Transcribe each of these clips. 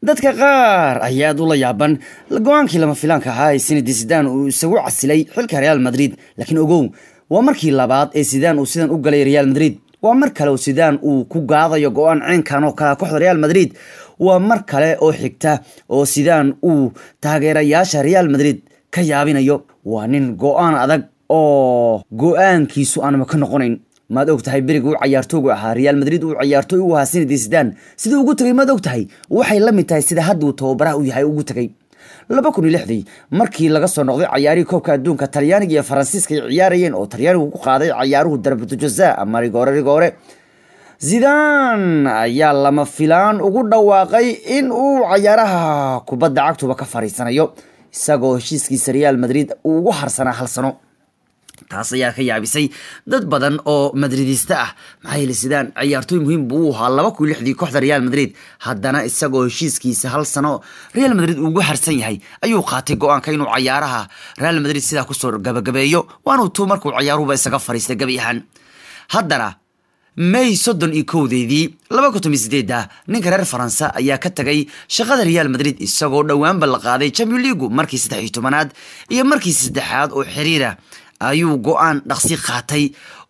dadka qaar ayaa aad ula yaaban go-aankii lama filaanka ahaa ee sanadii sidaan uu isagu casilay xilka real madrid laakiin ogow waa markii labaad ee sidaan uu sidan u galay real madrid waa mar kale oo sidaan uu ku gaadayo go-aan ceenkan oo kala kooxda real madrid waa mar kale oo xigta oo sidaan uu taageerayaasha real madrid ka yaabinayo waa nin go-aan adag oo go-aankiisu aanama ka noqonayn maad ogtahay beriga u cayaartoogu ahaa reaal madrid uu cayaartooy u ahaa sinadii sidaan siduu ugu tagay maad ogtahay waxay la mid tahay sida hadduu tababaraha u yahay ugu tagay laba kun iyo lixdii markii laga soo noqday cayaarihii koobka adduunka talyaaniga iyo faransiiska ay ciyaarayeen oo talyaanigu ku qaaday cayaaruhu darbatujaza ama rigoore rigoore zidan ayaa lama filaan ugu dhawaaqay in uu cayaaraha kubadda cagtuba ka fariisanayo isagoo heshiiskiisa reaal madrid uu ugu harsanaa hal sano taas ayaa ka yaabisay dad badan oo madridiista ah maxaa yeele sidaan ciyaartooy muhiim buu u ahaa laba kun lixdii kooxda real madrid haddana isagoo heshiiskiisa hal sano real madrid ugu harsan yahay ayuu qaatay go-aanka inuu cayaaraha real madrid sidaa kusoo gabagabeeyo waanuu tuu markuu ciyaaruhuba isaga fariista gebi ahaan haddana may soddon iyo kowdeydii laba kutomiyo sideedda ninka reer faransa ayaa ka tagay shaqada real madrid isagoo dhowaanba la qaaday champion leagu markii saddex iyo tobanaad iyo markii saddexaad oo xiriira ayuu go-aan dhaqsi qaatay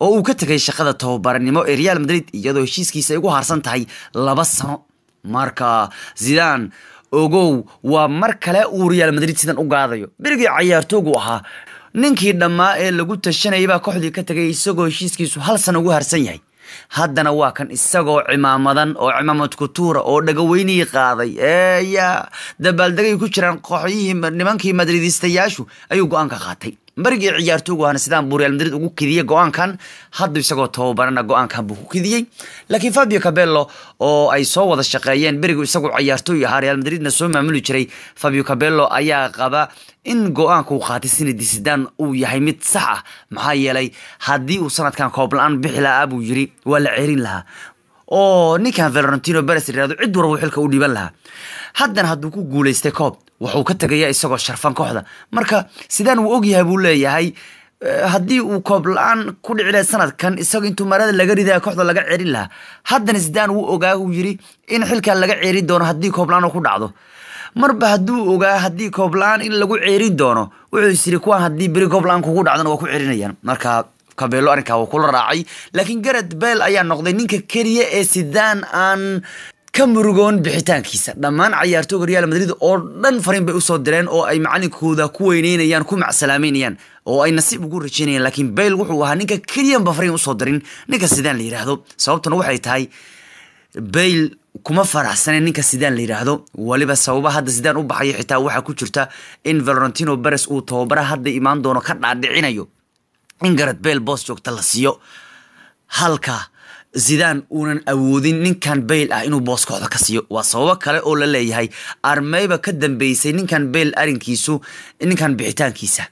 oo uu ka tegay shaqada tababaranimo ee real madrid iyadoo heshiiskiisa ay ugu harsan tahay laba sano marka zidan ogow waa mar kale uu real madrid sidan u gaadayo berigii cayaartoogu ahaa ninkii dhammaa ee lagu tashanayay kooxdii ka tegay isagoo heshiiskiisu hal sano ugu harsan yahay haddana waa kan isagoo cimaamadan oo cimaamad kutuura oo dhagaweynihii qaaday eeya dabaaldegay ku jiraan kooxyihii nimankii madridistayaashu ayuu go-aanka qaatay marigii ciyaartooygu ahna sidaan buu real madrid ugu kidiyey go-aankan hadda isagoo tababarana go-aankan buu ku kidiyey laakiin fabio cabello oo ay soo wada shaqeeyeen berigu isagu ciyaartooy ahaa real madridna soo maamuli jiray fabio cabello ayaa qaba in go-aanka uu qaatay sanadii sidan uu yahay mid sax ah maxaa yeelay haddii uu sanadkan koob aan bixi lahaa buu yiri waa la cerin lahaa oo ninkan valorentino beres yirahdo cid warbo xilka u dhiiban lahaa haddana hadduu ku guulaystay koob wuxuu ka tegaya isagoo sharfan kooxda marka sidaan wuu ogyahay buu leeyahay eh, haddii uu koob la-aan ku dhici lahay sanadkan isago intuu marada laga riday kooxda laga cerin lahaa haddana sidaan wuu ogaa uu yiri in xilkan laga ceeri doono haddii koob la-aan ku dhacdo marba hadduu ogaa haddii koob la-aan in lagu ceeri doono wuxuu is yiri kuwaan haddii beri koob la-aan kugu dhacdona waa ku cerinayaan marka kabeelo arrinkaa waa kula raacay laakiin garad beel ayaa noqday ninka keliya ee sidaan aan ka murugoon bixitaankiisa dhammaan cayaartooga real madrid oo dhan fariin bay usoo direen oo ay macalinkooda ku weyneynayaan ku macsalaamaynayaan oo ay nasiib ugu rajeynayaan laakiin bayl wuxuu ahaa ninka keliyanba fariin usoo dirin ninka sidaan la yidhaahdo sababtuna waxay tahay bayl kuma faraxsane ninka sidaan la yidhaahdo weliba sababa hadda sidaan u baxayo xitaa waxaa ku jirta in valorentino beres uu tababara hadda imaan doono ka dhaadhicinayo in garad bayl boos joogta la siiyo halka zidan uunan awoodin ninkan bayl ah inuu booskooda ka siiyo waa sababo kale oo la leeyahay armeyba ka dambeysay ninkan bayl arinkiisu ninkan bixitaankiisa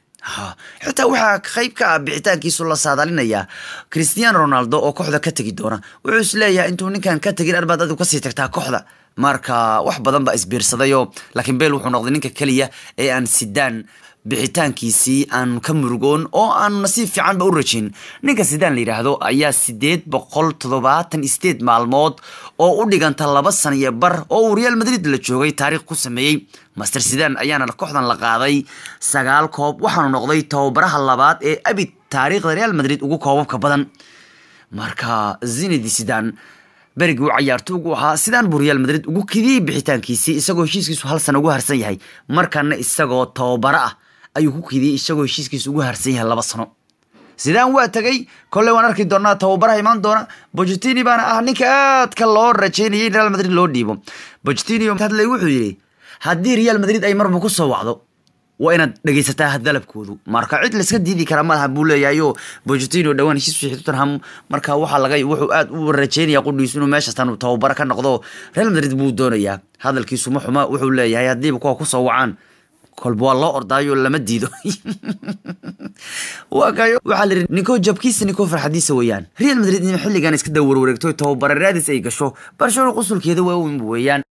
xitaa waxaa qayb ka ah bixitaankiisu la saadaalinayaa christiano ronaldo oo kooxda ka tegi doona wuxuu isleeyahay intuu ninkan ka tegin arbaad adigu kasii tagtaa kooxda marka wax badan baa isbiirsadayoo laakiin bayl wuxuu noqday ninka keliya ee aan sidaan bixitaankiisii aan ka murugoon oo aanu nasiib fiicanba u rajin ninka sidaan la yidhaahdo ayaa sideed boqol toddobaatan sideed maalmood oo u dhiganta laba san iyo bar oo uu real madrid la joogay taarikh ku sameeyey master sidan ayaana kooxdan la qaaday sagaal koob waxaanu noqday tababaraha labaad ee abid taariikhda real madrid ugu koobabka badan marka zinadi sidan berigii u cayaarto ugu ahaa sidaan buu real madrid ugu kidiyey bixitaankiisii isagoo heshiiskiisu hal sana ugu harsan yahay markana isagoo tababaro ah ayuu ku keydiyey isagoo heshiiskiisa ugu harsan yahay laba sano sidaan waa tegay kolley waan arki doonaa tababara imaan doona bojtini baana ah ninka aadka loo rajeynayay in real madrid loo dhiibo bojtini wuxuu yidhi haddii real madrid ay marba ku soo wacdo waa inaad dhegeysataa hadalabkoodu marka cid laska diidi karaa malaha buu leeyahayo bojtino dhawaan heshiis wixii tottenham marka waxaa laga wuxuu aad u rajeynaya qudhiisu inuu meeshaastan tababaro ka noqdo real madrid buu doonayaa hadalkiisu ma xuma wuxuu leeyahay haddiiba kuwa ku soo wacaan kolba waa loo ordaayo lama diido waa kayo waxaa la yidhi ninkoo jabkiisa ninkoo farxadiisa weeyaan real madrid nin xilligan iska daa warwareegto tababararaadiis ay gasho barcelona qusulkeeda waa weyn weeyaan